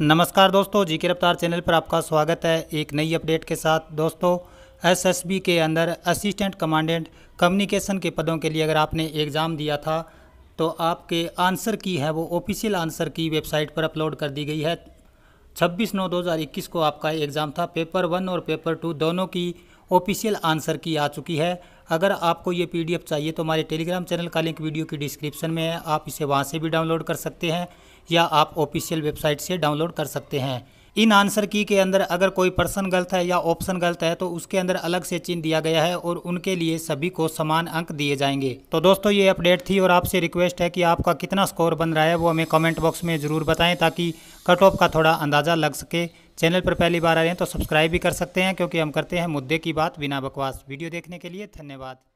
नमस्कार दोस्तों जी के रफ्तार चैनल पर आपका स्वागत है एक नई अपडेट के साथ दोस्तों एसएसबी के अंदर असिस्टेंट कमांडेंट कम्युनिकेशन के पदों के लिए अगर आपने एग्ज़ाम दिया था तो आपके आंसर की है वो ऑफिशियल आंसर की वेबसाइट पर अपलोड कर दी गई है 26 नौ 2021 को आपका एग्ज़ाम था पेपर वन और पेपर टू दोनों की ऑफिशियल आंसर की आ चुकी है अगर आपको ये पीडीएफ चाहिए तो हमारे टेलीग्राम चैनल का लिंक वीडियो की डिस्क्रिप्शन में है आप इसे वहाँ से भी डाउनलोड कर सकते हैं या आप ऑफिशियल वेबसाइट से डाउनलोड कर सकते हैं इन आंसर की के अंदर अगर कोई पर्सन गलत है या ऑप्शन गलत है तो उसके अंदर अलग से चिन्ह दिया गया है और उनके लिए सभी को समान अंक दिए जाएंगे तो दोस्तों ये अपडेट थी और आपसे रिक्वेस्ट है कि आपका कितना स्कोर बन रहा है वो हमें कमेंट बॉक्स में ज़रूर बताएं ताकि कट ऑफ का थोड़ा अंदाज़ा लग सके चैनल पर पहली बार आए हैं तो सब्सक्राइब भी कर सकते हैं क्योंकि हम करते हैं मुद्दे की बात बिना बकवास वीडियो देखने के लिए धन्यवाद